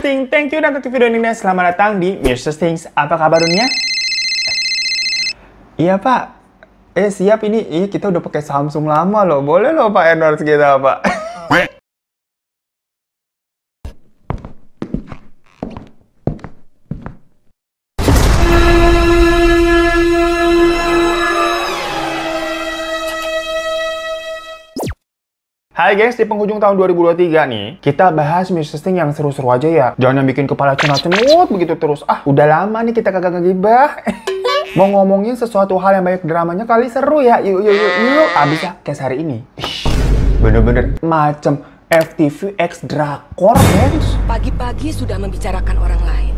Ting, thank you dan untuk video ini selamat datang di Mirsa Things. Apa kabar dunia? Iya pak. Eh siap ini, eh, kita udah pakai Samsung lama loh. Boleh loh Pak endorse kita Pak. Hai guys, di penghujung tahun 2023 nih, kita bahas messaging yang seru-seru aja ya. Jangan yang bikin kepala cenut-cenut begitu terus. Ah, udah lama nih kita kagak ngegibah. Mau ngomongin sesuatu hal yang banyak dramanya kali seru ya. Yuk, yuk, yuk, yuk. Abis ya, kayak hari ini. Bener-bener macam FTV X Drakor, guys. Pagi-pagi sudah membicarakan orang lain.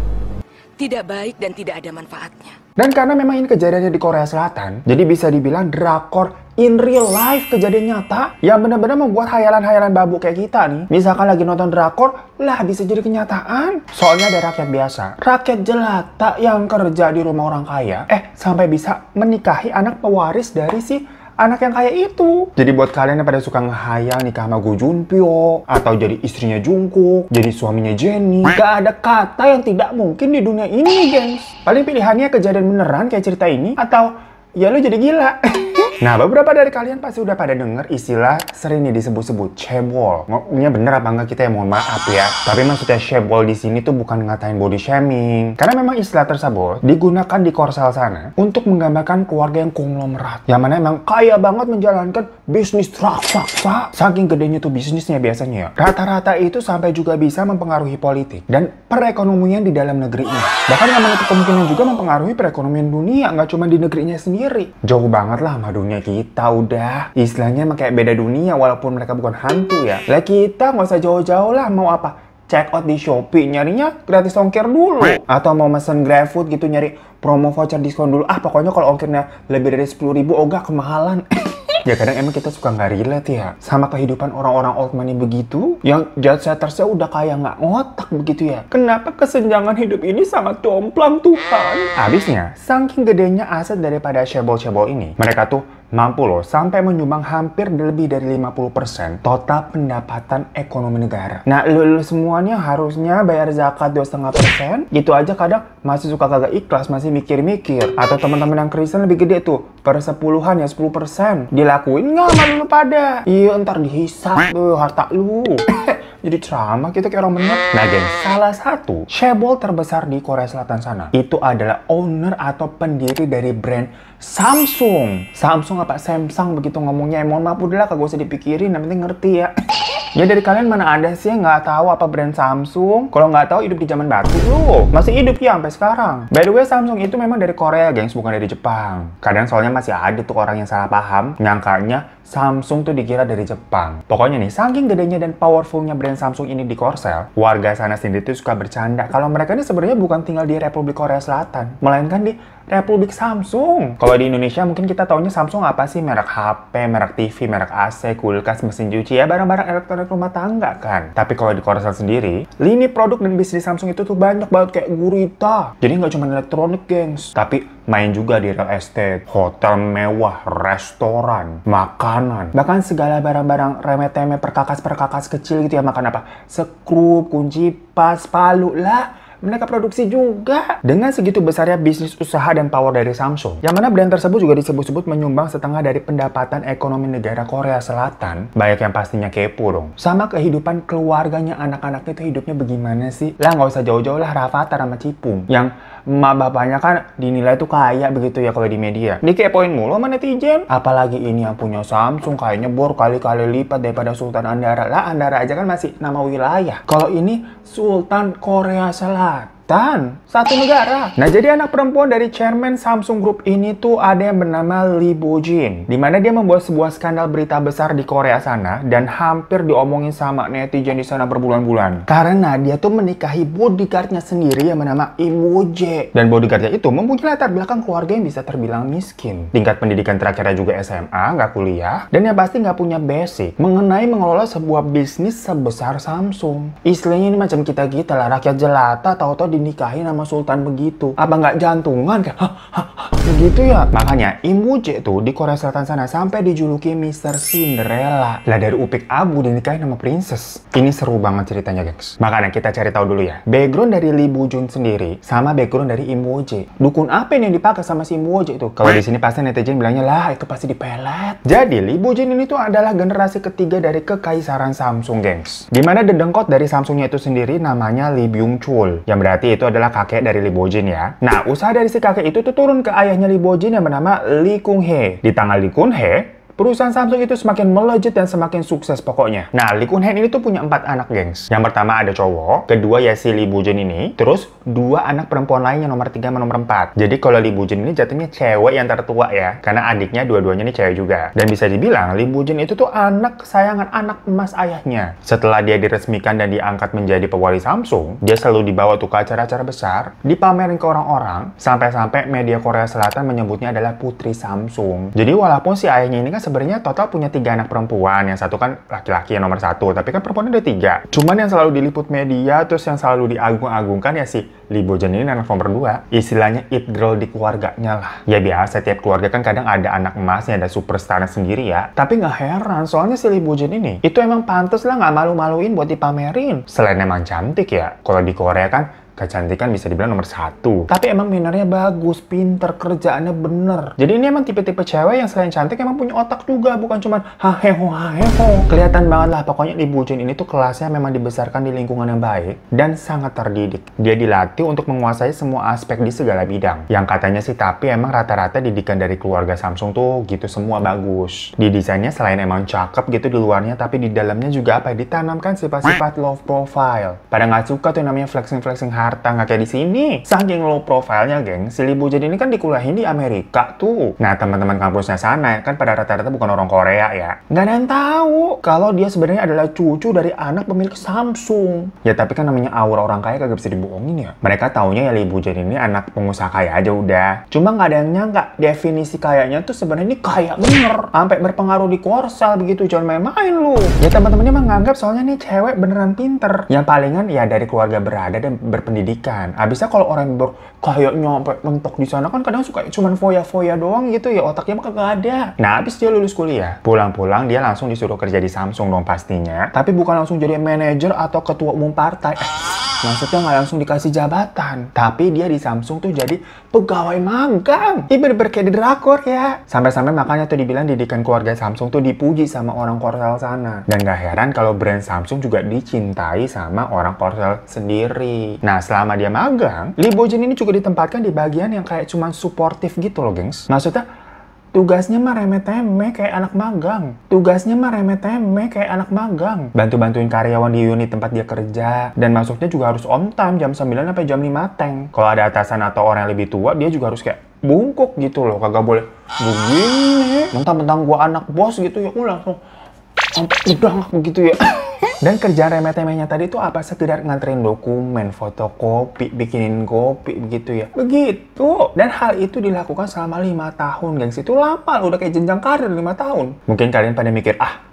Tidak baik dan tidak ada manfaatnya. Dan karena memang ini kejadiannya di Korea Selatan, jadi bisa dibilang drakor in real life kejadian nyata yang benar-benar membuat hayalan-hayalan babu kayak kita nih. Misalkan lagi nonton drakor, lah bisa jadi kenyataan. Soalnya ada rakyat biasa, rakyat jelata yang kerja di rumah orang kaya, eh sampai bisa menikahi anak pewaris dari si anak yang kaya itu. Jadi buat kalian yang pada suka ngehayal nikah sama Go Junpyo, atau jadi istrinya Jungkook, jadi suaminya Jenny, gak ada kata yang tidak mungkin di dunia ini guys. gengs. Paling pilihannya kejadian beneran kayak cerita ini, atau ya lu jadi gila. Nah, beberapa dari kalian pasti udah pada denger istilah sering nih disebut-sebut cebol. Ngomongnya bener apa enggak kita ya mohon maaf ya. Tapi maksudnya cebol di sini tuh bukan ngatain body shaming. Karena memang istilah tersebut digunakan di korsel sana untuk menggambarkan keluarga yang konglomerat. Yang mana emang kaya banget menjalankan bisnis raksasa. Saking gedenya tuh bisnisnya biasanya ya. Rata-rata itu sampai juga bisa mempengaruhi politik dan perekonomian di dalam negerinya. Bahkan yang menutup kemungkinan juga mempengaruhi perekonomian dunia, nggak cuma di negerinya sendiri. Jauh banget lah sama dunia kita udah. Istilahnya emang kayak beda dunia walaupun mereka bukan hantu ya. Lah kita nggak usah jauh-jauh lah mau apa check out di Shopee, nyarinya gratis ongkir dulu. Atau mau mesen GrabFood gitu nyari promo voucher diskon dulu. Ah pokoknya kalau ongkirnya lebih dari sepuluh ribu, ogah oh, kemahalan. Ya kadang emang kita suka nggak relate ya sama kehidupan orang-orang old money begitu yang jahat settersnya udah kayak nggak ngotak begitu ya. Kenapa kesenjangan hidup ini sangat jomplang Tuhan? Abisnya saking gedenya aset daripada cebol-cebol ini, mereka tuh mampu loh sampai menyumbang hampir lebih dari 50% total pendapatan ekonomi negara. Nah, lu, lu semuanya harusnya bayar zakat 2,5%, gitu aja kadang masih suka kagak ikhlas, masih mikir-mikir. Atau teman-teman yang Kristen lebih gede tuh, per sepuluhan ya 10%. Dilakuin nggak malu lu pada? Iya, ntar dihisap tuh harta lu. jadi ceramah kita kayak orang benar. Nah geng, salah satu shebol terbesar di Korea Selatan sana itu adalah owner atau pendiri dari brand Samsung. Samsung apa Samsung begitu ngomongnya. Eh, mohon maaf udah lah, kagak usah dipikirin, yang penting ngerti ya. Ya dari kalian mana ada sih yang nggak tahu apa brand Samsung? Kalau nggak tahu hidup di zaman batu lu. Masih hidup ya sampai sekarang. By the way Samsung itu memang dari Korea, gengs, bukan dari Jepang. Kadang soalnya masih ada tuh orang yang salah paham, nyangkanya Samsung tuh dikira dari Jepang. Pokoknya nih, saking gedenya dan powerfulnya brand Samsung ini di Korsel, warga sana sendiri tuh suka bercanda kalau mereka ini sebenarnya bukan tinggal di Republik Korea Selatan, melainkan di Republik Samsung. Kalau di Indonesia mungkin kita taunya Samsung apa sih? Merek HP, merek TV, merek AC, kulkas, mesin cuci, ya barang-barang elektronik rumah tangga kan. Tapi kalau di Korea sendiri, lini produk dan bisnis Samsung itu tuh banyak banget kayak gurita. Jadi nggak cuma elektronik, gengs. Tapi main juga di real estate, hotel mewah, restoran, makanan, bahkan segala barang-barang remeh-temeh perkakas-perkakas kecil gitu ya makan apa? Sekrup, kunci pas, palu lah mereka produksi juga. Dengan segitu besarnya bisnis usaha dan power dari Samsung, yang mana brand tersebut juga disebut-sebut menyumbang setengah dari pendapatan ekonomi negara Korea Selatan, banyak yang pastinya kepo dong. Sama kehidupan keluarganya, anak-anaknya itu hidupnya bagaimana sih? Lah nggak usah jauh-jauh lah Rafathar sama Cipung, yang emak bapaknya kan dinilai tuh kaya begitu ya kalau di media. Dikepoin mulu sama netizen. Apalagi ini yang punya Samsung kayaknya bor kali-kali lipat daripada Sultan Andara. Lah Andara aja kan masih nama wilayah. Kalau ini Sultan Korea Selatan dan satu negara. Nah, jadi anak perempuan dari chairman Samsung Group ini tuh ada yang bernama Lee Bo-jin, Dimana dia membuat sebuah skandal berita besar di Korea sana dan hampir diomongin sama netizen di sana berbulan-bulan. Karena dia tuh menikahi bodyguardnya sendiri yang bernama Im Woo-jae. Dan bodyguardnya itu mempunyai latar belakang keluarga yang bisa terbilang miskin. Tingkat pendidikan terakhirnya juga SMA, nggak kuliah, dan yang pasti nggak punya basic mengenai mengelola sebuah bisnis sebesar Samsung. Istilahnya ini macam kita-kita lah, rakyat jelata, tau tau dinikahi sama sultan begitu? Apa nggak jantungan kan? begitu ya? Makanya Imuje tuh di Korea Selatan sana sampai dijuluki Mr. Cinderella. Lah dari Upik Abu dinikahi sama princess. Ini seru banget ceritanya guys Makanya kita cari tahu dulu ya. Background dari Lee Bujun sendiri sama background dari Imuje. Dukun apa yang dipakai sama si Imuje itu? Kalau di sini pasti netizen bilangnya lah itu pasti dipelet. Jadi Lee Bujun ini tuh adalah generasi ketiga dari kekaisaran Samsung gengs. Dimana dedengkot dari Samsungnya itu sendiri namanya Lee Byung Chul. Yang berarti berarti itu adalah kakek dari Li Libojin ya. Nah, usaha dari si kakek itu tuh turun ke ayahnya Li Libojin yang bernama Li Kung He. Di tanggal Li Kung He, Perusahaan Samsung itu semakin melejit dan semakin sukses pokoknya. Nah, Lee Kun Hen ini tuh punya empat anak, gengs. Yang pertama ada cowok, kedua ya si Lee Bujun ini, terus dua anak perempuan lainnya nomor tiga sama nomor empat. Jadi kalau Lee Bujun ini jatuhnya cewek yang tertua ya, karena adiknya dua-duanya ini cewek juga. Dan bisa dibilang Lee Bujun itu tuh anak kesayangan anak emas ayahnya. Setelah dia diresmikan dan diangkat menjadi pewali Samsung, dia selalu dibawa tuh ke acara-acara besar, dipamerin ke orang-orang, sampai-sampai media Korea Selatan menyebutnya adalah putri Samsung. Jadi walaupun si ayahnya ini kan sebenarnya total punya tiga anak perempuan. Yang satu kan laki-laki yang nomor satu, tapi kan perempuan ada tiga. Cuman yang selalu diliput media, terus yang selalu diagung-agungkan ya si Libo ini anak nomor dua. Istilahnya it girl di keluarganya lah. Ya biasa, tiap keluarga kan kadang ada anak emasnya, ada superstarnya sendiri ya. Tapi nggak heran, soalnya si Libo Jen ini, itu emang pantas lah nggak malu-maluin buat dipamerin. Selain emang cantik ya, kalau di Korea kan kecantikan bisa dibilang nomor satu. Tapi emang minernya bagus, pinter, kerjaannya bener. Jadi ini emang tipe-tipe cewek yang selain cantik emang punya otak juga, bukan cuma haheho haheho. Kelihatan banget lah, pokoknya Ibu Jun ini tuh kelasnya memang dibesarkan di lingkungan yang baik dan sangat terdidik. Dia dilatih untuk menguasai semua aspek di segala bidang. Yang katanya sih tapi emang rata-rata didikan dari keluarga Samsung tuh gitu semua bagus. Di desainnya selain emang cakep gitu di luarnya, tapi di dalamnya juga apa ya, ditanamkan sifat-sifat love profile. Pada nggak suka tuh namanya flexing-flexing Jakarta, nggak kayak di sini. Saking low profilnya, geng, si Lee ini kan dikuliahin di Amerika tuh. Nah, teman-teman kampusnya sana kan pada rata-rata bukan orang Korea ya. Nggak ada yang tahu kalau dia sebenarnya adalah cucu dari anak pemilik Samsung. Ya, tapi kan namanya aura orang kaya kagak bisa dibohongin ya. Mereka taunya ya Lee jadi ini anak pengusaha kaya aja udah. Cuma nggak ada yang nyangka definisi kayaknya tuh sebenarnya ini kaya bener. Sampai berpengaruh di korsel begitu, jangan main-main lu. Ya, teman-temannya menganggap soalnya nih cewek beneran pinter. Yang palingan ya dari keluarga berada dan berpengaruh pendidikan. Abisnya kalau orang ber nyampe mentok di sana kan kadang suka cuman foya-foya doang gitu ya otaknya mah kagak ada. Nah abis dia lulus kuliah, pulang-pulang dia langsung disuruh kerja di Samsung dong pastinya. Tapi bukan langsung jadi manajer atau ketua umum partai. Eh. Maksudnya nggak langsung dikasih jabatan. Tapi dia di Samsung tuh jadi pegawai magang. Ini bener, -bener di drakor ya. Sampai-sampai makanya tuh dibilang didikan keluarga Samsung tuh dipuji sama orang Korsel sana. Dan gak heran kalau brand Samsung juga dicintai sama orang Korsel sendiri. Nah, Nah, selama dia magang, Lee ini juga ditempatkan di bagian yang kayak cuman suportif gitu loh, gengs. Maksudnya, Tugasnya mah remeh-temeh kayak anak magang. Tugasnya mah remeh-temeh kayak anak magang. Bantu-bantuin karyawan di unit tempat dia kerja. Dan masuknya juga harus on time jam 9 sampai jam 5 teng. Kalau ada atasan atau orang yang lebih tua, dia juga harus kayak bungkuk gitu loh. Kagak boleh begini. Mentang-mentang gua anak bos gitu ya, gua langsung sampai udah begitu ya. Dan kerjaan remeh-temehnya tadi itu apa? Sekedar nganterin dokumen, fotokopi, bikinin kopi begitu ya. Begitu. Dan hal itu dilakukan selama lima tahun, gengs. Itu lama, udah kayak jenjang karir lima tahun. Mungkin kalian pada mikir, ah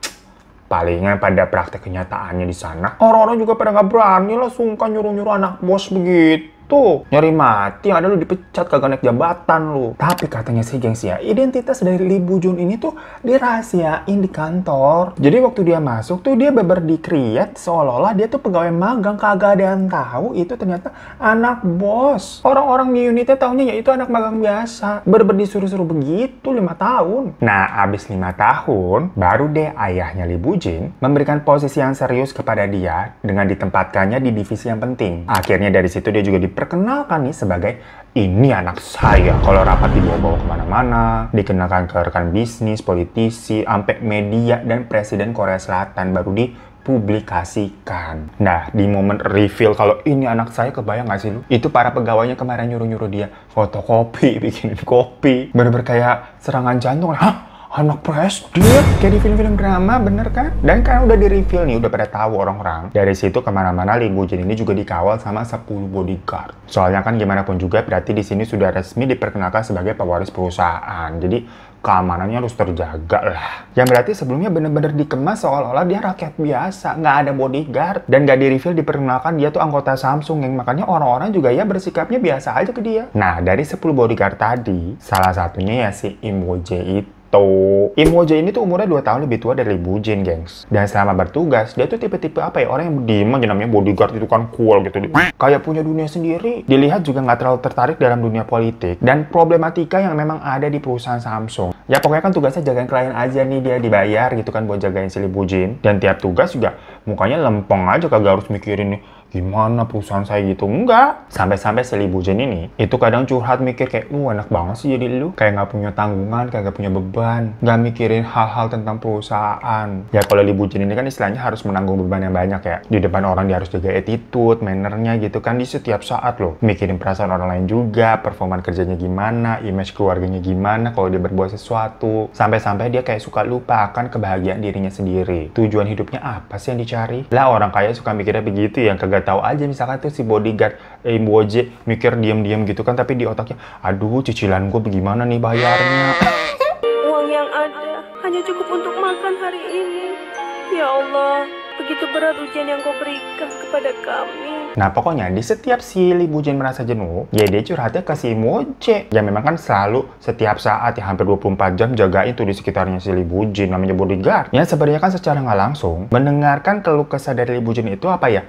palingan pada praktek kenyataannya di sana. Orang-orang juga pada nggak berani lah sungkan nyuruh-nyuruh anak bos begitu tuh nyari mati yang ada lu dipecat kagak naik jabatan lu tapi katanya sih gengsi ya identitas dari Lee Bujun ini tuh dirahasiain di kantor jadi waktu dia masuk tuh dia beber di create seolah-olah dia tuh pegawai magang kagak ada yang tahu itu ternyata anak bos orang-orang di unitnya ya itu anak magang biasa berber disuruh-suruh begitu lima tahun nah abis lima tahun baru deh ayahnya Lee Jin memberikan posisi yang serius kepada dia dengan ditempatkannya di divisi yang penting akhirnya dari situ dia juga di diperkenalkan nih sebagai ini anak saya. Kalau rapat dibawa-bawa kemana-mana, dikenalkan ke rekan bisnis, politisi, ampe media, dan presiden Korea Selatan baru di publikasikan. Nah, di momen reveal kalau ini anak saya kebayang nggak sih lu? Itu para pegawainya kemarin nyuruh-nyuruh dia fotokopi, bikin kopi. Bener-bener kayak serangan jantung. Hah? anak presiden kayak di film-film drama bener kan dan karena udah di reveal nih udah pada tahu orang-orang dari situ kemana-mana Lee Jin ini juga dikawal sama 10 bodyguard soalnya kan gimana pun juga berarti di sini sudah resmi diperkenalkan sebagai pewaris perusahaan jadi keamanannya harus terjaga lah. Yang berarti sebelumnya bener-bener dikemas seolah-olah dia rakyat biasa, nggak ada bodyguard. Dan nggak di-reveal diperkenalkan dia tuh anggota Samsung, yang makanya orang-orang juga ya bersikapnya biasa aja ke dia. Nah, dari 10 bodyguard tadi, salah satunya ya si Im itu gitu. Imo ini tuh umurnya 2 tahun lebih tua dari Bujin, gengs. Dan selama bertugas, dia tuh tipe-tipe apa ya, orang yang diman namanya bodyguard itu kan cool gitu. Kayak punya dunia sendiri. Dilihat juga nggak terlalu tertarik dalam dunia politik. Dan problematika yang memang ada di perusahaan Samsung. Ya pokoknya kan tugasnya jagain klien aja nih, dia dibayar gitu kan buat jagain si Bujin. Dan tiap tugas juga mukanya lempeng aja kagak harus mikirin nih gimana perusahaan saya gitu enggak sampai-sampai selibujen ini itu kadang curhat mikir kayak uh enak banget sih jadi lu kayak nggak punya tanggungan kayak nggak punya beban nggak mikirin hal-hal tentang perusahaan ya kalau libujen ini kan istilahnya harus menanggung beban yang banyak ya di depan orang dia harus jaga attitude mannernya gitu kan di setiap saat loh mikirin perasaan orang lain juga performa kerjanya gimana image keluarganya gimana kalau dia berbuat sesuatu sampai-sampai dia kayak suka lupa akan kebahagiaan dirinya sendiri tujuan hidupnya apa sih yang dicari lah orang kaya suka mikirnya begitu ya, yang kagak nggak tahu aja misalkan tuh si bodyguard eh, Imwoje mikir diam-diam gitu kan tapi di otaknya aduh cicilan gue bagaimana nih bayarnya uang yang ada hanya cukup untuk makan hari ini ya Allah begitu berat ujian yang kau berikan kepada kami. Nah pokoknya di setiap si silih jen merasa jenuh, ya dia curhatnya ke si Moje. Ya memang kan selalu setiap saat ya hampir 24 jam jagain tuh di sekitarnya si silih jen namanya bodyguard. Ya sebenarnya kan secara nggak langsung mendengarkan keluh kesah dari jen itu apa ya?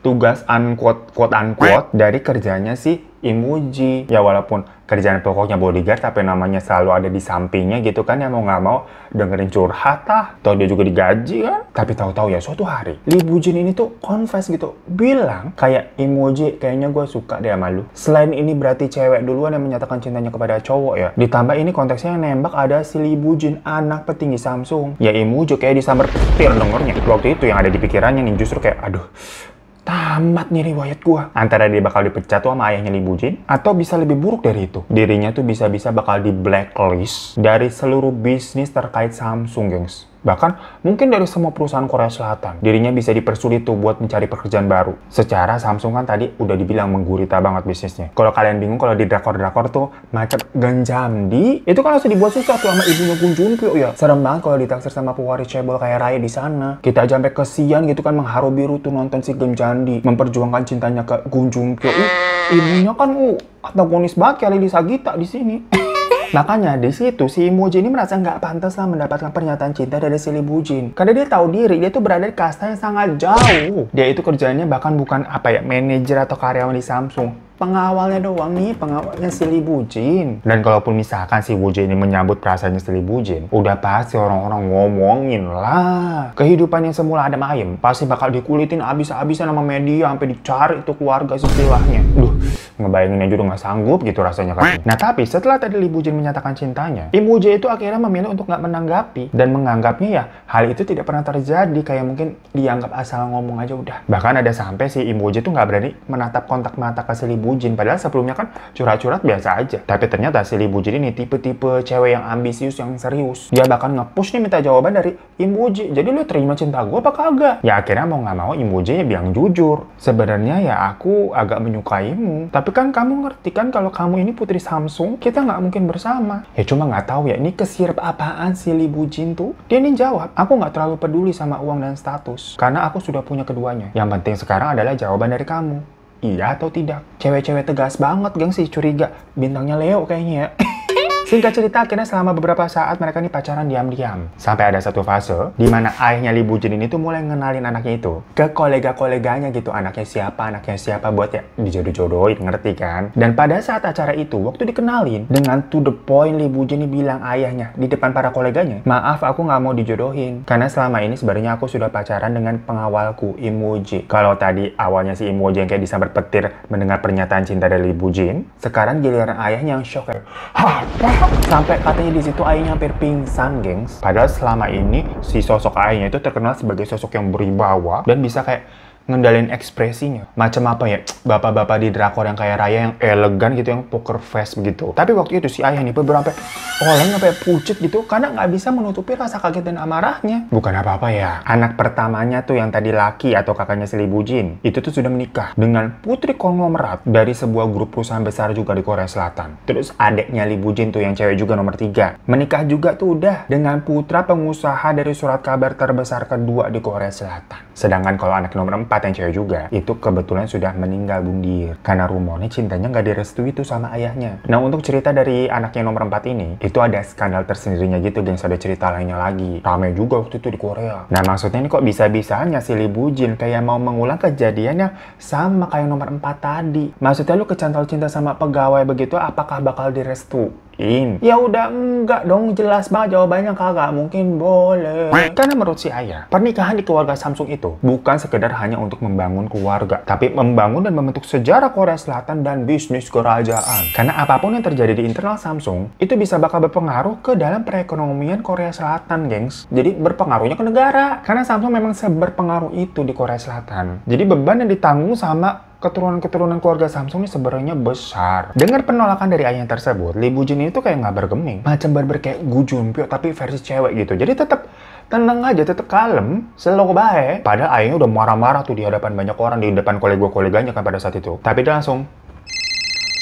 tugas unquote quote unquote dari kerjanya si Imuji. Ya walaupun kerjaan pokoknya bodyguard tapi namanya selalu ada di sampingnya gitu kan yang mau nggak mau dengerin curhat lah. Atau dia juga digaji kan. Tapi tahu-tahu ya suatu hari libujin ini tuh confess gitu. Bilang kayak Imuji kayaknya gue suka deh sama lu. Selain ini berarti cewek duluan yang menyatakan cintanya kepada cowok ya. Ditambah ini konteksnya yang nembak ada si libujin anak petinggi Samsung. Ya Imuji kayak disambar petir dengernya. Waktu itu yang ada di pikirannya nih justru kayak aduh tamat nih riwayat gua. Antara dia bakal dipecat tuh sama ayahnya Li Bujin, atau bisa lebih buruk dari itu. Dirinya tuh bisa-bisa bakal di blacklist dari seluruh bisnis terkait Samsung, gengs. Bahkan mungkin dari semua perusahaan Korea Selatan, dirinya bisa dipersulit tuh buat mencari pekerjaan baru. Secara Samsung kan tadi udah dibilang menggurita banget bisnisnya. Kalau kalian bingung kalau di drakor-drakor tuh macet di, itu kan langsung dibuat susah tuh sama ibunya kunjung Pyo ya. Serem banget kalau ditaksir sama pewaris cebol kayak Raya di sana. Kita aja sampai kesian gitu kan mengharu biru tuh nonton si Genjandi memperjuangkan cintanya ke Gunjung Pyo. Uh, ibunya kan uh, antagonis banget kali di Sagita di sini. Makanya di situ si Imoji ini merasa nggak pantas lah mendapatkan pernyataan cinta dari si Libujin. Karena dia tahu diri, dia tuh berada di kasta yang sangat jauh. Dia itu kerjanya bahkan bukan apa ya manajer atau karyawan di Samsung pengawalnya doang nih, pengawalnya si Li Bujin. Dan kalaupun misalkan si Bujin ini menyambut perasaannya si Li Bujin, udah pasti orang-orang ngomongin lah. Kehidupan yang semula ada Mayem pasti bakal dikulitin abis-abisan sama media sampai dicari itu keluarga istilahnya, Duh, ngebayangin aja udah gak sanggup gitu rasanya kan. Nah tapi setelah tadi Li Bujin menyatakan cintanya, Ibu Jin itu akhirnya memilih untuk gak menanggapi dan menganggapnya ya hal itu tidak pernah terjadi kayak mungkin dianggap asal ngomong aja udah. Bahkan ada sampai si Ibu Jin itu gak berani menatap kontak mata ke si Bujin Bujin. Padahal sebelumnya kan curhat-curhat biasa aja. Tapi ternyata si Lee jin ini tipe-tipe cewek yang ambisius, yang serius. Dia bahkan nge nih minta jawaban dari Jin. Jadi lu terima cinta gue apa kagak? Ya akhirnya mau nggak mau Bujin ya bilang jujur. Sebenarnya ya aku agak menyukaimu. Tapi kan kamu ngerti kan kalau kamu ini putri Samsung, kita nggak mungkin bersama. Ya cuma nggak tahu ya ini kesirap apaan si Lee Jin tuh. Dia nih jawab, aku nggak terlalu peduli sama uang dan status. Karena aku sudah punya keduanya. Yang penting sekarang adalah jawaban dari kamu iya atau tidak. Cewek-cewek tegas banget, geng sih curiga. Bintangnya Leo kayaknya ya. Singkat cerita, akhirnya selama beberapa saat mereka ini pacaran diam-diam. Sampai ada satu fase di mana ayahnya Li Bujin ini tuh mulai ngenalin anaknya itu ke kolega-koleganya gitu. Anaknya siapa, anaknya siapa buat ya dijodoh-jodohin, ngerti kan? Dan pada saat acara itu, waktu dikenalin dengan to the point Li Bujin ini bilang ayahnya di depan para koleganya, maaf aku nggak mau dijodohin. Karena selama ini sebenarnya aku sudah pacaran dengan pengawalku, Imuji. Kalau tadi awalnya si Imuji yang kayak disambar petir mendengar pernyataan cinta dari Li Bujin, sekarang giliran ayahnya yang shock kayak, Sampai katanya di situ ayahnya hampir pingsan, gengs. Padahal selama ini si sosok ayahnya itu terkenal sebagai sosok yang beribawa dan bisa kayak ngendalin ekspresinya. Macam apa ya? Bapak-bapak di drakor yang kayak Raya yang elegan gitu, yang poker face begitu. Tapi waktu itu si Ayah nih beberapa orang oleng sampai pucet gitu karena nggak bisa menutupi rasa kaget dan amarahnya. Bukan apa-apa ya. Anak pertamanya tuh yang tadi laki atau kakaknya Selibu Bujin, itu tuh sudah menikah dengan putri konglomerat dari sebuah grup perusahaan besar juga di Korea Selatan. Terus adeknya Libujin Bujin tuh yang cewek juga nomor tiga. Menikah juga tuh udah dengan putra pengusaha dari surat kabar terbesar kedua di Korea Selatan. Sedangkan kalau anak nomor 4 yang cewek juga, itu kebetulan sudah meninggal bundir. Karena rumornya cintanya nggak direstui itu sama ayahnya. Nah untuk cerita dari anaknya nomor 4 ini, itu ada skandal tersendirinya gitu yang Ada cerita lainnya lagi. Rame juga waktu itu di Korea. Nah maksudnya ini kok bisa-bisanya si Lee Jin kayak mau mengulang kejadiannya sama kayak nomor 4 tadi. Maksudnya lu kecantol cinta sama pegawai begitu apakah bakal direstu? Ya udah enggak dong, jelas banget jawabannya kagak mungkin boleh. Karena menurut si Ayah, pernikahan di keluarga Samsung itu bukan sekedar hanya untuk membangun keluarga, tapi membangun dan membentuk sejarah Korea Selatan dan bisnis kerajaan. Karena apapun yang terjadi di internal Samsung, itu bisa bakal berpengaruh ke dalam perekonomian Korea Selatan, gengs. Jadi berpengaruhnya ke negara. Karena Samsung memang seberpengaruh itu di Korea Selatan. Jadi beban yang ditanggung sama keturunan-keturunan keluarga Samsung ini sebenarnya besar. Dengar penolakan dari ayahnya tersebut, Lee ini itu kayak nggak bergeming. Macam barber kayak Gu Pyo, tapi versi cewek gitu. Jadi tetap tenang aja, tetap kalem, selalu baik. Padahal ayahnya udah marah-marah tuh di hadapan banyak orang, di depan kolega-koleganya kan pada saat itu. Tapi dia langsung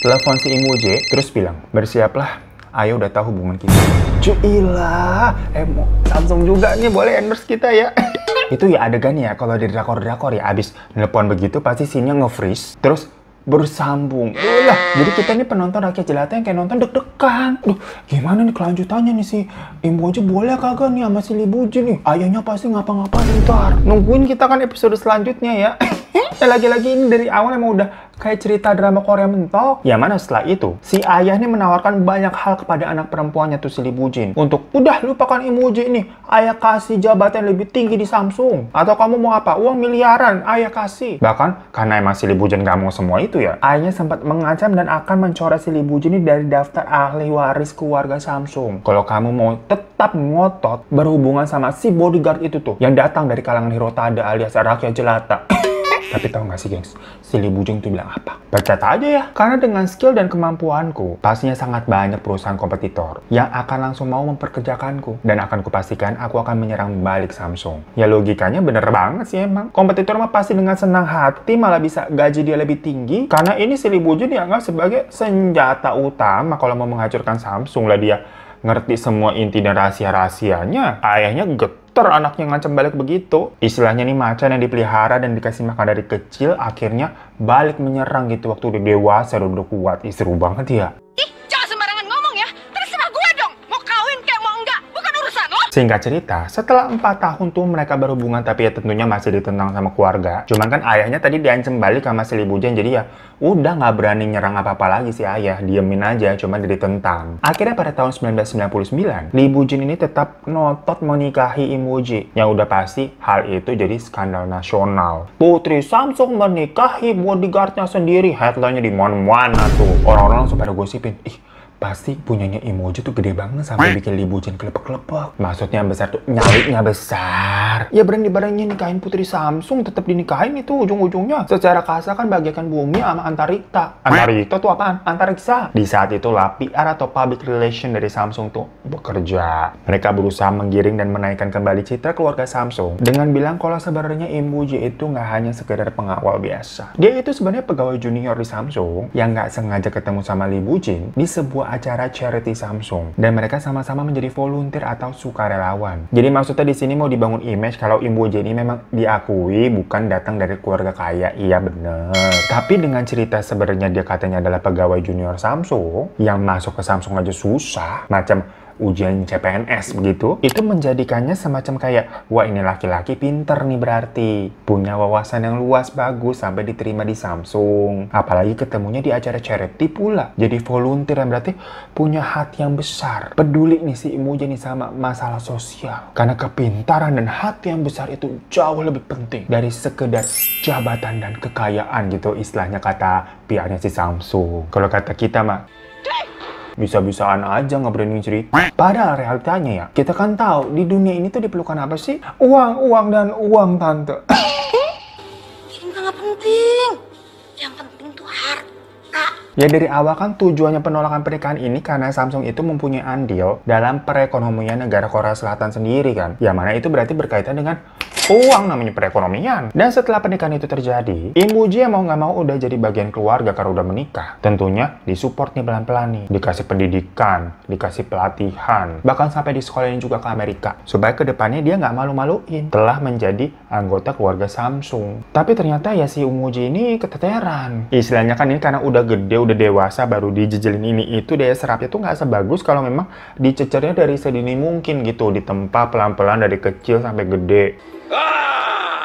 telepon si J, terus bilang, bersiaplah, Ayo udah tahu hubungan kita. Cuilah, eh Samsung juga nih boleh endorse kita ya. itu ya adegannya ya kalau di drakor-drakor ya abis nelpon begitu pasti sinnya nge-freeze terus bersambung. lah oh iya, jadi kita ini penonton rakyat jelata yang kayak nonton deg-degan. Duh, gimana nih kelanjutannya nih si ibu aja boleh kagak nih sama si Libuji nih? Ayahnya pasti ngapa-ngapain ntar. Nungguin kita kan episode selanjutnya ya. Ya lagi-lagi ini dari awal emang udah kayak cerita drama Korea mentok. Ya mana setelah itu, si ayah ini menawarkan banyak hal kepada anak perempuannya tuh si Libujin. Untuk, udah lupakan emoji ini, ayah kasih jabatan lebih tinggi di Samsung. Atau kamu mau apa? Uang miliaran, ayah kasih. Bahkan, karena emang si Libujin gak mau semua itu ya, ayahnya sempat mengancam dan akan mencoret si Libujin ini dari daftar ahli waris keluarga Samsung. Kalau kamu mau tetap ngotot berhubungan sama si bodyguard itu tuh, yang datang dari kalangan Hirotada alias rakyat jelata. Tapi tahu gak sih gengs, Silly Bujing tuh bilang apa? Pecat aja ya. Karena dengan skill dan kemampuanku, pastinya sangat banyak perusahaan kompetitor yang akan langsung mau memperkerjakanku. Dan akan kupastikan aku akan menyerang balik Samsung. Ya logikanya bener banget sih emang. Kompetitor mah pasti dengan senang hati malah bisa gaji dia lebih tinggi. Karena ini Silly Bujing dianggap ya sebagai senjata utama kalau mau menghancurkan Samsung lah dia ngerti semua inti dan rahasia-rahasianya, ayahnya getar pinter anaknya ngancam balik begitu. Istilahnya nih macan yang dipelihara dan dikasih makan dari kecil akhirnya balik menyerang gitu waktu udah dewasa udah, udah kuat. Ih, seru banget ya. Singkat cerita, setelah 4 tahun tuh mereka berhubungan tapi ya tentunya masih ditentang sama keluarga. Cuman kan ayahnya tadi diancam balik sama si Libujan jadi ya udah nggak berani nyerang apa-apa lagi si ayah, diemin aja cuman ditentang. Akhirnya pada tahun 1999, Libujin ini tetap notot menikahi Imuji. Yang udah pasti hal itu jadi skandal nasional. Putri Samsung menikahi bodyguardnya sendiri, headline-nya di mana-mana tuh. Orang-orang langsung pada gosipin, ih pasti punyanya emoji tuh gede banget sampai bikin libujin kelepek-kelepek. Maksudnya besar tuh nyawitnya besar. Ya berani barangnya nikahin putri Samsung tetap dinikahin itu ujung-ujungnya. Secara kasar kan bagaikan bumi sama Antarikta. Antarikta tuh apaan? Antariksa. Di saat itu lapi PR atau public relation dari Samsung tuh bekerja. Mereka berusaha menggiring dan menaikkan kembali citra keluarga Samsung dengan bilang kalau sebenarnya emoji itu nggak hanya sekedar pengawal biasa. Dia itu sebenarnya pegawai junior di Samsung yang nggak sengaja ketemu sama Lee Bujin di sebuah acara charity Samsung dan mereka sama-sama menjadi volunteer atau sukarelawan. Jadi maksudnya di sini mau dibangun image kalau Ibu Jenny memang diakui bukan datang dari keluarga kaya, iya bener. Tapi dengan cerita sebenarnya dia katanya adalah pegawai junior Samsung yang masuk ke Samsung aja susah, macam ujian CPNS begitu, itu menjadikannya semacam kayak, wah ini laki-laki pinter nih berarti. Punya wawasan yang luas, bagus, sampai diterima di Samsung. Apalagi ketemunya di acara charity pula. Jadi volunteer yang berarti punya hati yang besar. Peduli nih si Imuja nih sama masalah sosial. Karena kepintaran dan hati yang besar itu jauh lebih penting dari sekedar jabatan dan kekayaan gitu istilahnya kata pihaknya si Samsung. Kalau kata kita mah, bisa-bisaan aja nggak berani cerita. Padahal realitanya ya, kita kan tahu di dunia ini tuh diperlukan apa sih? Uang, uang, dan uang, Tante. Ini nggak penting. Yang penting tuh harta. Ya dari awal kan tujuannya penolakan pernikahan ini karena Samsung itu mempunyai andil dalam perekonomian negara Korea Selatan sendiri kan. Ya mana itu berarti berkaitan dengan Uang namanya perekonomian. Dan setelah pernikahan itu terjadi, Imuji yang mau nggak mau udah jadi bagian keluarga karena udah menikah. Tentunya disupport nih pelan-pelan nih. Dikasih pendidikan, dikasih pelatihan, bahkan sampai di sekolah ini juga ke Amerika. Supaya kedepannya dia nggak malu-maluin. Telah menjadi anggota keluarga Samsung. Tapi ternyata ya si Imuji ini keteteran. Istilahnya kan ini karena udah gede, udah dewasa, baru dijejelin ini itu daya serapnya tuh nggak sebagus kalau memang dicecernya dari sedini mungkin gitu. Ditempa pelan-pelan dari kecil sampai gede. Ah,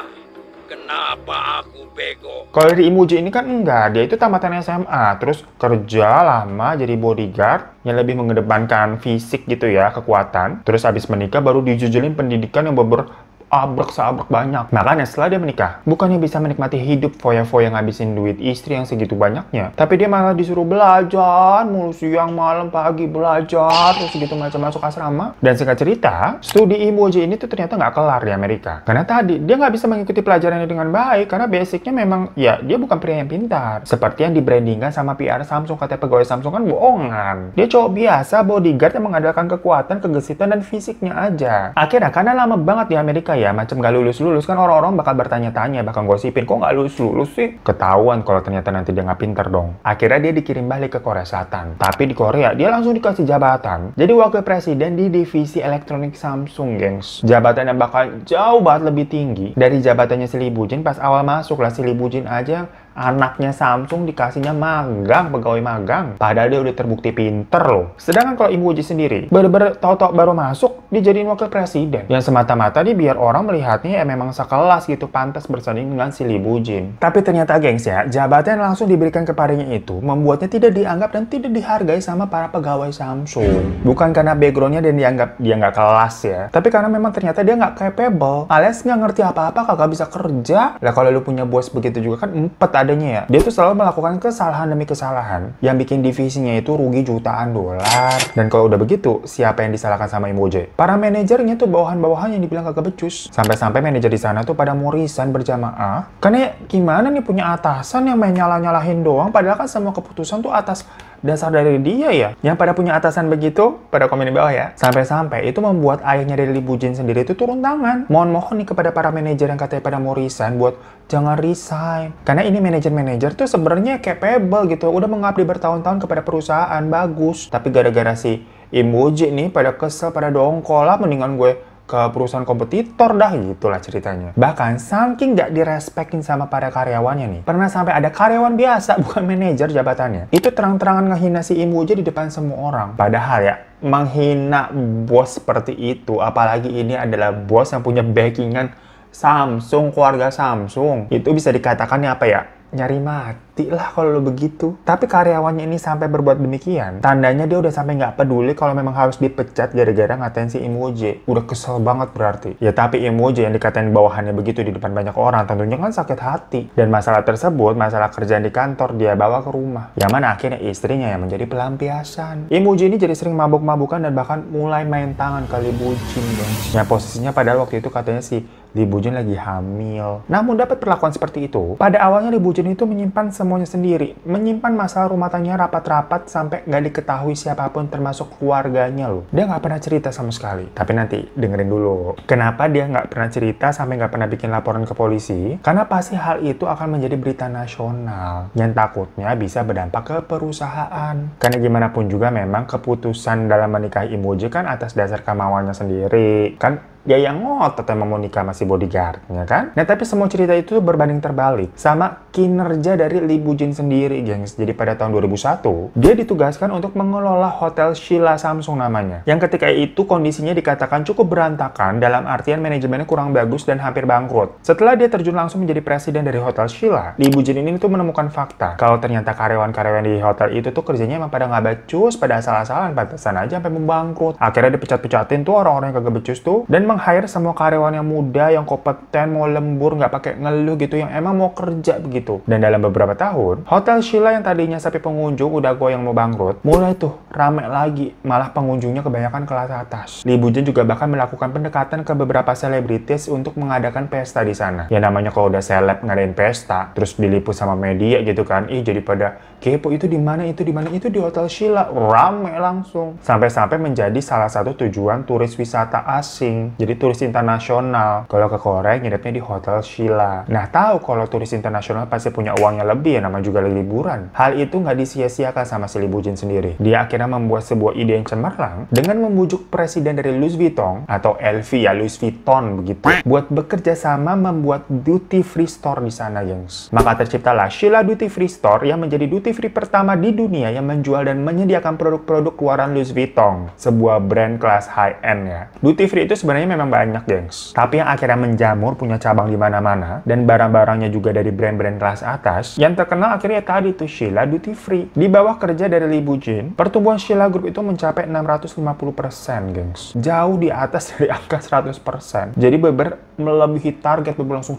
kenapa aku bego? Kalau dari Imuji ini kan enggak, dia itu tamatan SMA, terus kerja lama jadi bodyguard yang lebih mengedepankan fisik gitu ya, kekuatan. Terus habis menikah baru dijujulin pendidikan yang beber abrek seabrek banyak. Makanya setelah dia menikah, bukannya bisa menikmati hidup foya-foya ngabisin duit istri yang segitu banyaknya, tapi dia malah disuruh belajar mulu siang, malam, pagi, belajar, terus gitu macam masuk asrama. Dan singkat cerita, studi emoji ini tuh ternyata nggak kelar di Amerika. Karena tadi, dia nggak bisa mengikuti pelajarannya dengan baik, karena basicnya memang, ya dia bukan pria yang pintar. Seperti yang dibrandingkan sama PR Samsung, kata pegawai Samsung kan bohongan. Dia cowok biasa, bodyguard yang mengandalkan kekuatan, kegesitan, dan fisiknya aja. Akhirnya, karena lama banget di Amerika ya, ya macam gak lulus lulus kan orang-orang bakal bertanya-tanya bakal gosipin kok gak lulus lulus sih ketahuan kalau ternyata nanti dia nggak pinter dong akhirnya dia dikirim balik ke Korea Selatan tapi di Korea dia langsung dikasih jabatan jadi wakil presiden di divisi elektronik Samsung gengs jabatan yang bakal jauh banget lebih tinggi dari jabatannya si pas awal masuk lah si aja anaknya Samsung dikasihnya magang, pegawai magang. Padahal dia udah terbukti pinter loh. Sedangkan kalau Ibu Uji sendiri, bener-bener tau-tau baru masuk, dijadiin wakil presiden. Yang semata-mata dia biar orang melihatnya ya memang sekelas gitu, pantas bersanding dengan si Bujin. Tapi ternyata gengs ya, jabatan yang langsung diberikan kepadanya itu membuatnya tidak dianggap dan tidak dihargai sama para pegawai Samsung. Bukan karena backgroundnya dan dianggap dia nggak kelas ya, tapi karena memang ternyata dia nggak capable, alias nggak ngerti apa-apa, kagak bisa kerja. Lah kalau lu punya bos begitu juga kan empat adanya ya, dia tuh selalu melakukan kesalahan demi kesalahan yang bikin divisinya itu rugi jutaan dolar. Dan kalau udah begitu, siapa yang disalahkan sama Imoje? Para manajernya tuh bawahan-bawahan yang dibilang kagak becus. Sampai-sampai manajer di sana tuh pada murisan berjamaah. Karena gimana nih punya atasan yang main nyalah-nyalahin doang, padahal kan semua keputusan tuh atas dasar dari dia ya? Yang pada punya atasan begitu, pada komen di bawah ya. Sampai-sampai itu membuat ayahnya dari Lee Bujin sendiri itu turun tangan. Mohon-mohon nih kepada para manajer yang katanya pada mau resign buat jangan resign. Karena ini manajer-manajer tuh sebenarnya capable gitu. Udah mengabdi bertahun-tahun kepada perusahaan, bagus. Tapi gara-gara si Imuji nih pada kesel, pada dongkol lah mendingan gue ke perusahaan kompetitor dah gitulah ceritanya. Bahkan saking gak direspekin sama para karyawannya nih, pernah sampai ada karyawan biasa bukan manajer jabatannya. Itu terang-terangan ngehina si Imu aja di depan semua orang. Padahal ya, menghina bos seperti itu, apalagi ini adalah bos yang punya backingan Samsung, keluarga Samsung, itu bisa dikatakan apa ya? Nyari mati ngerti lah kalau lo begitu. Tapi karyawannya ini sampai berbuat demikian, tandanya dia udah sampai nggak peduli kalau memang harus dipecat gara-gara ngatain si Imoje. Udah kesel banget berarti. Ya tapi Imoje yang dikatain bawahannya begitu di depan banyak orang tentunya kan sakit hati. Dan masalah tersebut, masalah kerjaan di kantor dia bawa ke rumah. Yang mana akhirnya istrinya yang menjadi pelampiasan. Imoje ini jadi sering mabuk-mabukan dan bahkan mulai main tangan kali bucin dong. Ya posisinya pada waktu itu katanya si Libujin lagi hamil. Namun dapat perlakuan seperti itu, pada awalnya Libujin itu menyimpan semuanya sendiri, menyimpan masalah rumah tangga rapat-rapat sampai nggak diketahui siapapun termasuk keluarganya loh. Dia nggak pernah cerita sama sekali. Tapi nanti dengerin dulu. Kenapa dia nggak pernah cerita sampai nggak pernah bikin laporan ke polisi? Karena pasti hal itu akan menjadi berita nasional yang takutnya bisa berdampak ke perusahaan. Karena gimana pun juga memang keputusan dalam menikahi Imoje kan atas dasar kemauannya sendiri. Kan ya yang ngotot emang mau nikah masih bodyguardnya kan? Nah tapi semua cerita itu berbanding terbalik sama kinerja dari Lee Bujin sendiri gengs. Jadi pada tahun 2001 dia ditugaskan untuk mengelola hotel Sheila Samsung namanya. Yang ketika itu kondisinya dikatakan cukup berantakan dalam artian manajemennya kurang bagus dan hampir bangkrut. Setelah dia terjun langsung menjadi presiden dari hotel Sheila, Lee Bujin ini tuh menemukan fakta kalau ternyata karyawan-karyawan di hotel itu tuh kerjanya emang pada nggak becus, pada asal-asalan, pantesan aja sampai membangkrut. Akhirnya dipecat-pecatin tuh orang-orang yang kagak becus tuh dan emang hire semua karyawan yang muda, yang kompeten, mau lembur, nggak pakai ngeluh gitu, yang emang mau kerja begitu. Dan dalam beberapa tahun, Hotel Sheila yang tadinya sepi pengunjung udah goyang mau bangkrut, mulai tuh rame lagi. Malah pengunjungnya kebanyakan kelas atas. Lee juga bahkan melakukan pendekatan ke beberapa selebritis untuk mengadakan pesta di sana. Ya namanya kalau udah seleb ngadain pesta, terus diliput sama media gitu kan, ih jadi pada kepo itu di mana itu di mana itu di Hotel Sheila rame langsung. Sampai-sampai menjadi salah satu tujuan turis wisata asing. Jadi turis internasional. Kalau ke Korea nginepnya di Hotel Sheila. Nah tahu kalau turis internasional pasti punya uangnya lebih ya nama juga liburan. Hal itu nggak disia-siakan sama si Libujin sendiri. Dia akhirnya membuat sebuah ide yang cemerlang dengan membujuk presiden dari Louis Vuitton atau LV ya Louis Vuitton begitu buat bekerja sama membuat duty free store di sana gengs. Maka terciptalah Sheila Duty Free Store yang menjadi duty free pertama di dunia yang menjual dan menyediakan produk-produk keluaran Louis Vuitton, sebuah brand kelas high end ya. Duty free itu sebenarnya memang banyak, gengs. Tapi yang akhirnya menjamur punya cabang di mana-mana dan barang-barangnya juga dari brand-brand kelas atas, yang terkenal akhirnya tadi itu Sheila Duty Free. Di bawah kerja dari Li Bujin, pertumbuhan Sheila Group itu mencapai 650%, gengs. Jauh di atas dari angka 100%. Jadi beberapa melebihi target lebih langsung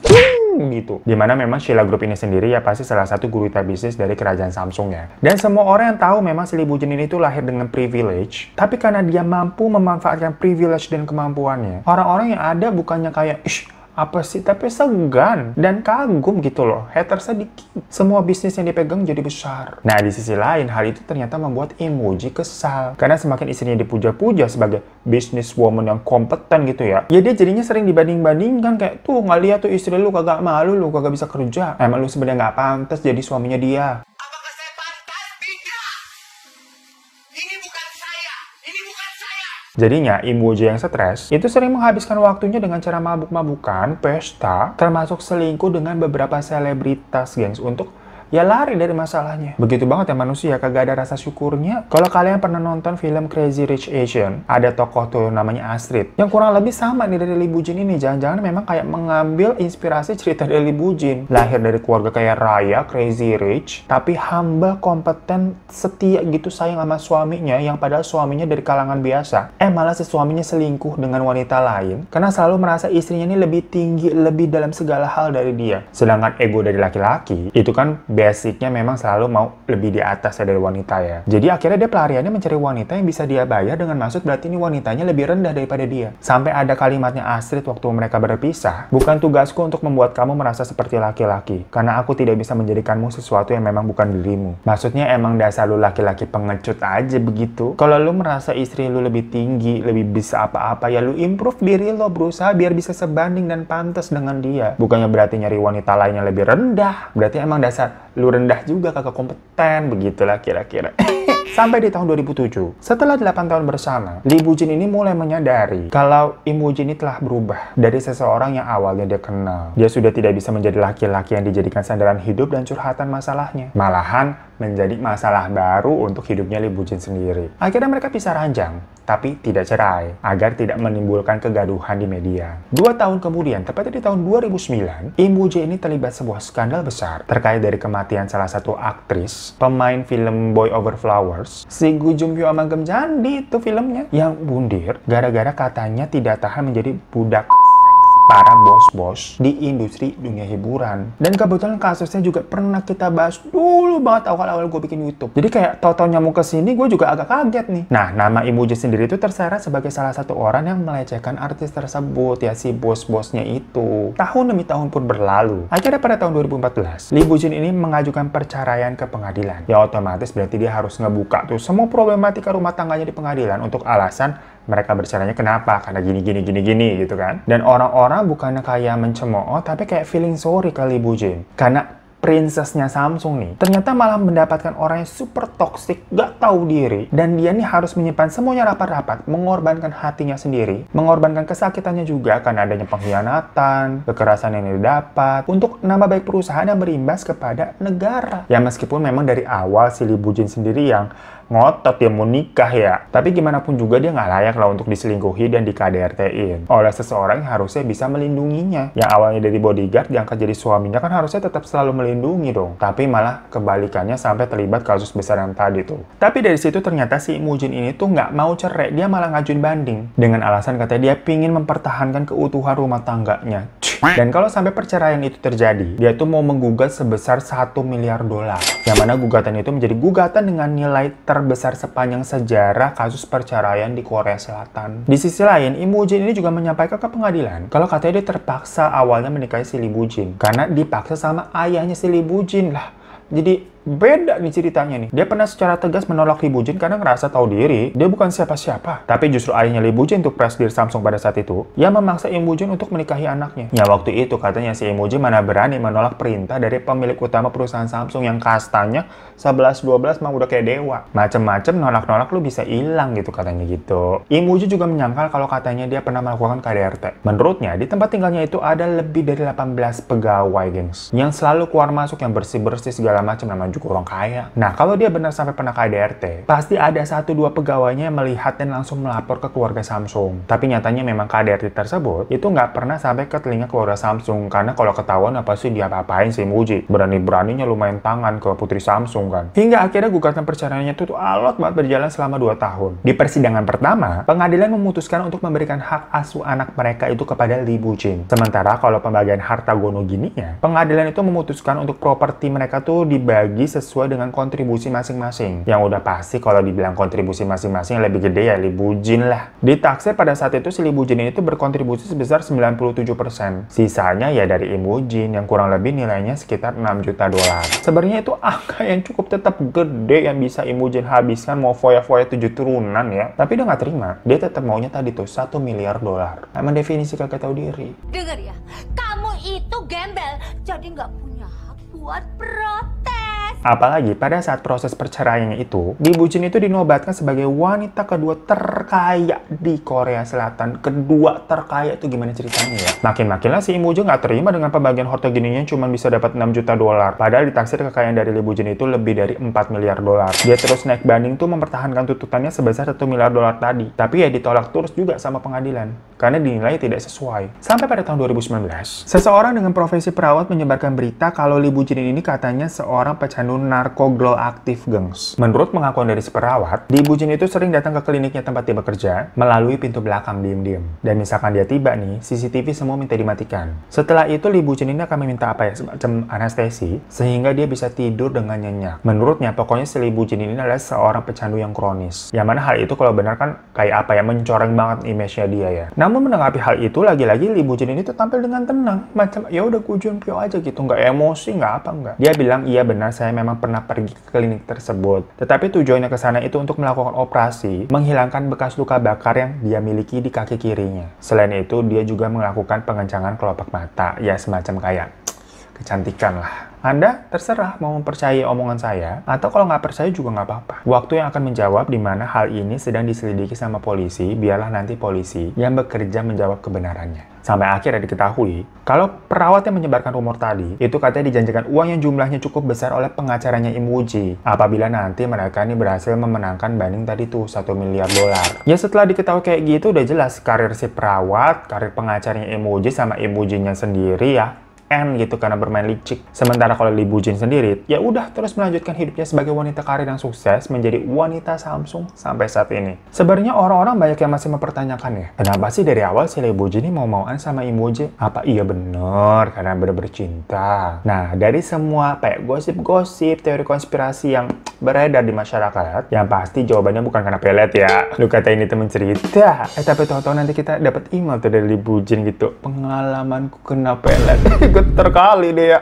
gitu. Dimana memang Sheila Group ini sendiri ya pasti salah satu gurita bisnis dari kerajaan Samsung ya. Dan semua orang yang tahu memang Sri Bujen ini tuh lahir dengan privilege, tapi karena dia mampu memanfaatkan privilege dan kemampuannya, orang-orang yang ada bukannya kayak, ish apa sih tapi segan dan kagum gitu loh hater sedikit semua bisnis yang dipegang jadi besar nah di sisi lain hal itu ternyata membuat emoji kesal karena semakin istrinya dipuja-puja sebagai bisnis woman yang kompeten gitu ya ya dia jadinya sering dibanding-bandingkan kayak tuh ngeliat tuh istri lu kagak malu lu kagak bisa kerja emang lu sebenarnya nggak pantas jadi suaminya dia Jadinya, ibu yang stres, itu sering menghabiskan waktunya dengan cara mabuk-mabukan, pesta, termasuk selingkuh dengan beberapa selebritas, gengs, untuk ya lari dari masalahnya. Begitu banget ya manusia, kagak ada rasa syukurnya. Kalau kalian pernah nonton film Crazy Rich Asian, ada tokoh tuh namanya Astrid, yang kurang lebih sama nih dari Lee Jin ini. Jangan-jangan memang kayak mengambil inspirasi cerita dari Lee Jin. Lahir dari keluarga kayak raya, Crazy Rich, tapi hamba kompeten, setia gitu sayang sama suaminya, yang padahal suaminya dari kalangan biasa. Eh malah si suaminya selingkuh dengan wanita lain, karena selalu merasa istrinya ini lebih tinggi, lebih dalam segala hal dari dia. Sedangkan ego dari laki-laki, itu kan basicnya memang selalu mau lebih di atas dari wanita ya. Jadi akhirnya dia pelariannya mencari wanita yang bisa dia bayar dengan maksud berarti ini wanitanya lebih rendah daripada dia. Sampai ada kalimatnya Astrid waktu mereka berpisah, bukan tugasku untuk membuat kamu merasa seperti laki-laki, karena aku tidak bisa menjadikanmu sesuatu yang memang bukan dirimu. Maksudnya emang dasar lu laki-laki pengecut aja begitu. Kalau lu merasa istri lu lebih tinggi, lebih bisa apa-apa, ya lu improve diri lo, berusaha biar bisa sebanding dan pantas dengan dia. Bukannya berarti nyari wanita lain yang lebih rendah, berarti emang dasar lu rendah juga kakak kompeten begitulah kira-kira sampai di tahun 2007. Setelah 8 tahun bersama, Lee Bujin ini mulai menyadari kalau Imuji ini telah berubah dari seseorang yang awalnya dia kenal. Dia sudah tidak bisa menjadi laki-laki yang dijadikan sandaran hidup dan curhatan masalahnya. Malahan menjadi masalah baru untuk hidupnya Lee Bujin sendiri. Akhirnya mereka bisa ranjang tapi tidak cerai, agar tidak menimbulkan kegaduhan di media. Dua tahun kemudian, tepatnya di tahun 2009, Im Woo Jae ini terlibat sebuah skandal besar terkait dari kematian salah satu aktris, pemain film Boy Over Flowers, si Gu Jum Pyo Amanggem Jandi itu filmnya, yang bundir gara-gara katanya tidak tahan menjadi budak para bos-bos di industri dunia hiburan. Dan kebetulan kasusnya juga pernah kita bahas dulu banget awal-awal gue bikin YouTube. Jadi kayak tau-tau nyamuk kesini gue juga agak kaget nih. Nah, nama Ibu sendiri itu terseret sebagai salah satu orang yang melecehkan artis tersebut ya si bos-bosnya itu. Tahun demi tahun pun berlalu. Akhirnya pada tahun 2014, Lee Bujin ini mengajukan perceraian ke pengadilan. Ya otomatis berarti dia harus ngebuka tuh semua problematika rumah tangganya di pengadilan untuk alasan mereka bercerainya kenapa karena gini gini gini gini gitu kan dan orang-orang bukannya kayak mencemooh tapi kayak feeling sorry kali Bu Jin. karena princessnya Samsung nih ternyata malah mendapatkan orang yang super toxic gak tahu diri dan dia nih harus menyimpan semuanya rapat-rapat mengorbankan hatinya sendiri mengorbankan kesakitannya juga karena adanya pengkhianatan kekerasan yang didapat untuk nama baik perusahaan yang berimbas kepada negara ya meskipun memang dari awal si Libujin Bujin sendiri yang ngotot dia ya, mau nikah ya. Tapi gimana pun juga dia nggak layak lah untuk diselingkuhi dan dikdrt oleh seseorang yang harusnya bisa melindunginya. Yang awalnya dari bodyguard diangkat jadi suaminya kan harusnya tetap selalu melindungi dong. Tapi malah kebalikannya sampai terlibat kasus besar yang tadi tuh. Tapi dari situ ternyata si Mujin ini tuh nggak mau cerai, dia malah ngajuin banding. Dengan alasan katanya dia pingin mempertahankan keutuhan rumah tangganya. Dan kalau sampai perceraian itu terjadi, dia tuh mau menggugat sebesar 1 miliar dolar. Yang mana gugatan itu menjadi gugatan dengan nilai ter terbesar sepanjang sejarah kasus perceraian di Korea Selatan. Di sisi lain, Jin ini juga menyampaikan ke pengadilan kalau katanya dia terpaksa awalnya menikahi si Lee Bujin karena dipaksa sama ayahnya si Lee Bujin lah. Jadi Beda nih ceritanya nih. Dia pernah secara tegas menolak Lee Bujin karena ngerasa tahu diri, dia bukan siapa-siapa. Tapi justru ayahnya Lee Bujin press presidir Samsung pada saat itu, yang memaksa Im Bujin untuk menikahi anaknya. Ya waktu itu katanya si Im Bujin mana berani menolak perintah dari pemilik utama perusahaan Samsung yang kastanya 11-12 mah udah kayak dewa. Macem-macem nolak-nolak lu bisa hilang gitu katanya gitu. Im Bujin juga menyangkal kalau katanya dia pernah melakukan KDRT. Menurutnya, di tempat tinggalnya itu ada lebih dari 18 pegawai, gengs. Yang selalu keluar masuk, yang bersih-bersih segala macam namanya juga orang kaya. Nah, kalau dia benar sampai pernah kaya DRT, pasti ada satu dua pegawainya yang melihat dan langsung melapor ke keluarga Samsung. Tapi nyatanya memang KDRT tersebut itu nggak pernah sampai ke telinga keluarga Samsung karena kalau ketahuan apa sih dia ngapain sih Muji? Berani-beraninya lumayan tangan ke putri Samsung kan. Hingga akhirnya gugatan perceraiannya itu tuh alot banget berjalan selama 2 tahun. Di persidangan pertama, pengadilan memutuskan untuk memberikan hak asuh anak mereka itu kepada Lee Bucin. Sementara kalau pembagian harta gono gininya, pengadilan itu memutuskan untuk properti mereka tuh dibagi pribadi sesuai dengan kontribusi masing-masing. Yang udah pasti kalau dibilang kontribusi masing-masing lebih gede ya Libujin lah. Ditaksir pada saat itu si Libujin itu berkontribusi sebesar 97%. Sisanya ya dari Imujin yang kurang lebih nilainya sekitar 6 juta dolar. Sebenarnya itu angka yang cukup tetap gede yang bisa Imujin habiskan mau foya-foya 7 turunan ya. Tapi dia nggak terima. Dia tetap maunya tadi tuh 1 miliar dolar. Emang definisi kakak tahu diri. Dengar ya, kamu itu gembel. Jadi nggak punya hak buat protes. Apalagi pada saat proses perceraiannya itu, Gibujin itu dinobatkan sebagai wanita kedua terkaya di Korea Selatan. Kedua terkaya itu gimana ceritanya ya? Makin-makinlah si Jin nggak terima dengan pembagian gininya, cuma bisa dapat 6 juta dolar. Padahal ditaksir kekayaan dari Bujin itu lebih dari 4 miliar dolar. Dia terus naik banding tuh mempertahankan tuntutannya sebesar 1 miliar dolar tadi. Tapi ya ditolak terus juga sama pengadilan. Karena dinilai tidak sesuai. Sampai pada tahun 2019, seseorang dengan profesi perawat menyebarkan berita kalau Bujin ini katanya seorang pecandu penuh narkoglow aktif, gengs. Menurut pengakuan dari si perawat, di itu sering datang ke kliniknya tempat dia bekerja melalui pintu belakang diem-diem. Dan misalkan dia tiba nih, CCTV semua minta dimatikan. Setelah itu, Li ini akan meminta apa ya, semacam anestesi, sehingga dia bisa tidur dengan nyenyak. Menurutnya, pokoknya si Li ini adalah seorang pecandu yang kronis. Yang mana hal itu kalau benar kan kayak apa ya, mencoreng banget image-nya dia ya. Namun menanggapi hal itu, lagi-lagi Li ini tuh tampil dengan tenang. Macam, ya udah kujuan pio aja gitu, nggak emosi, nggak apa, nggak. Dia bilang, iya benar, saya memang memang pernah pergi ke klinik tersebut. Tetapi tujuannya ke sana itu untuk melakukan operasi menghilangkan bekas luka bakar yang dia miliki di kaki kirinya. Selain itu, dia juga melakukan pengencangan kelopak mata, ya semacam kayak kecantikan lah. Anda terserah mau mempercayai omongan saya, atau kalau nggak percaya juga nggak apa-apa. Waktu yang akan menjawab di mana hal ini sedang diselidiki sama polisi, biarlah nanti polisi yang bekerja menjawab kebenarannya. Sampai akhirnya diketahui, kalau perawat yang menyebarkan rumor tadi, itu katanya dijanjikan uang yang jumlahnya cukup besar oleh pengacaranya Im Apabila nanti mereka ini berhasil memenangkan banding tadi tuh, satu miliar dolar. Ya setelah diketahui kayak gitu, udah jelas karir si perawat, karir pengacaranya Im sama Im Wujinya sendiri ya, end gitu karena bermain licik. Sementara kalau Lee Bujin sendiri, ya udah terus melanjutkan hidupnya sebagai wanita karir yang sukses menjadi wanita Samsung sampai saat ini. Sebenarnya orang-orang banyak yang masih mempertanyakan ya, kenapa sih dari awal si Lee Bujin ini mau-mauan sama Imoje? Apa iya bener karena bener-bener Nah, dari semua kayak gosip-gosip, teori konspirasi yang beredar di masyarakat, yang pasti jawabannya bukan karena pelet ya. Lu kata ini temen cerita. Eh tapi tau-tau nanti kita dapat email tuh dari Lee Bujin gitu, pengalamanku kena pelet. Gue terkali kali dia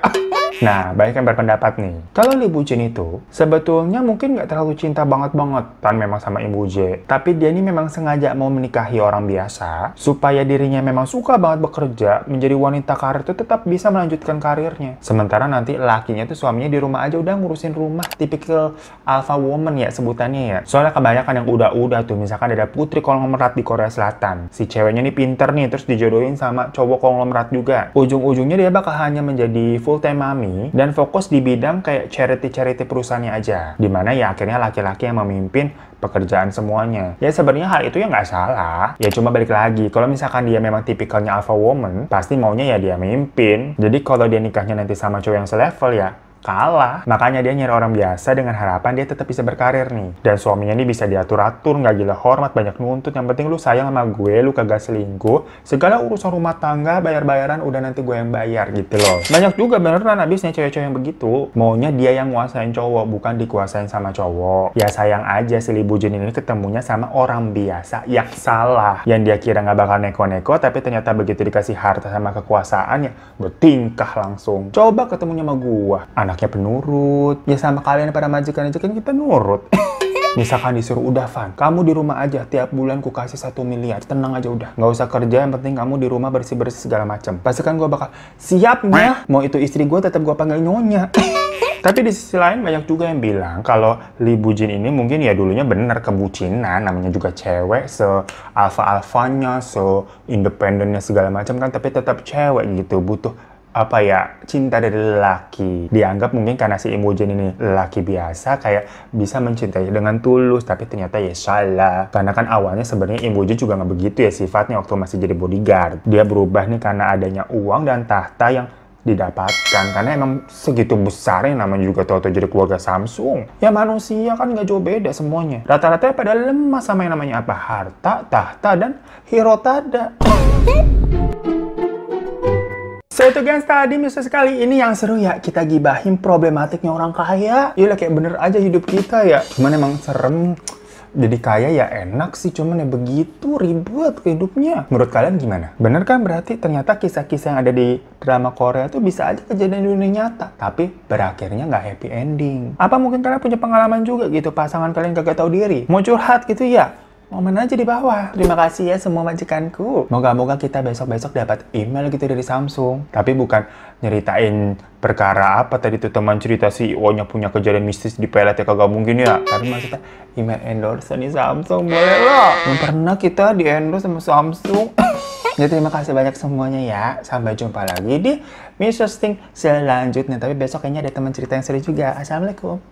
Nah, banyak yang berpendapat nih. Kalau Lee Bujin itu, sebetulnya mungkin nggak terlalu cinta banget-bangetan banget kan memang sama Ibu J, Tapi dia ini memang sengaja mau menikahi orang biasa, supaya dirinya memang suka banget bekerja, menjadi wanita karir itu tetap bisa melanjutkan karirnya. Sementara nanti lakinya tuh suaminya di rumah aja udah ngurusin rumah, tipikal alpha woman ya sebutannya ya. Soalnya kebanyakan yang udah-udah tuh, misalkan ada putri konglomerat di Korea Selatan. Si ceweknya nih pinter nih, terus dijodohin sama cowok konglomerat juga. Ujung-ujungnya dia bakal hanya menjadi full time mami kami dan fokus di bidang kayak charity-charity perusahaannya aja. Dimana ya akhirnya laki-laki yang memimpin pekerjaan semuanya. Ya sebenarnya hal itu ya nggak salah. Ya cuma balik lagi, kalau misalkan dia memang tipikalnya alpha woman, pasti maunya ya dia memimpin. Jadi kalau dia nikahnya nanti sama cowok yang selevel ya, kalah. Makanya dia nyari orang biasa dengan harapan dia tetap bisa berkarir nih. Dan suaminya ini bisa diatur-atur, nggak gila hormat, banyak nuntut. Yang penting lu sayang sama gue, lu kagak selingkuh. Segala urusan rumah tangga, bayar-bayaran udah nanti gue yang bayar gitu loh. Banyak juga beneran abisnya cewek-cewek yang begitu. Maunya dia yang nguasain cowok, bukan dikuasain sama cowok. Ya sayang aja si libu Jin ini ketemunya sama orang biasa yang salah. Yang dia kira nggak bakal neko-neko, tapi ternyata begitu dikasih harta sama kekuasaannya, bertingkah langsung. Coba ketemunya sama gue Anak anaknya penurut ya sama kalian para majikan aja kan kita nurut misalkan disuruh udah Van kamu di rumah aja tiap bulan ku kasih satu miliar tenang aja udah nggak usah kerja yang penting kamu di rumah bersih bersih segala macam pasti kan gue bakal siapnya mau itu istri gue tetap gue panggil nyonya tapi di sisi lain banyak juga yang bilang kalau Li Bujin ini mungkin ya dulunya bener kebucinan, namanya juga cewek, se alfa alfanya, se independennya segala macam kan, tapi tetap cewek gitu, butuh apa ya cinta dari lelaki dianggap mungkin karena si Imogen ini lelaki biasa kayak bisa mencintai dengan tulus tapi ternyata ya salah karena kan awalnya sebenarnya Imogen juga nggak begitu ya sifatnya waktu masih jadi bodyguard dia berubah nih karena adanya uang dan tahta yang didapatkan karena emang segitu besar yang namanya juga Toto jadi keluarga Samsung ya manusia kan nggak jauh beda semuanya rata-rata pada lemah sama yang namanya apa harta tahta dan hero tada itu guys tadi misalnya sekali ini yang seru ya kita gibahin problematiknya orang kaya. Iya kayak bener aja hidup kita ya. Cuman emang serem jadi kaya ya enak sih cuman ya begitu ribet hidupnya menurut kalian gimana bener kan berarti ternyata kisah-kisah yang ada di drama Korea tuh bisa aja kejadian di dunia nyata tapi berakhirnya nggak happy ending apa mungkin kalian punya pengalaman juga gitu pasangan kalian kagak tau diri mau curhat gitu ya komen aja di bawah. Terima kasih ya semua majikanku. Moga-moga kita besok-besok dapat email gitu dari Samsung. Tapi bukan nyeritain perkara apa tadi tuh teman cerita si nya punya kejadian mistis di pelet ya kagak mungkin ya. Tapi maksudnya email endorse nih Samsung boleh loh. Belum pernah kita di endorse sama Samsung. Ya terima kasih banyak semuanya ya. Sampai jumpa lagi di Mr. Sting selanjutnya. Tapi besok kayaknya ada teman cerita yang seru juga. Assalamualaikum.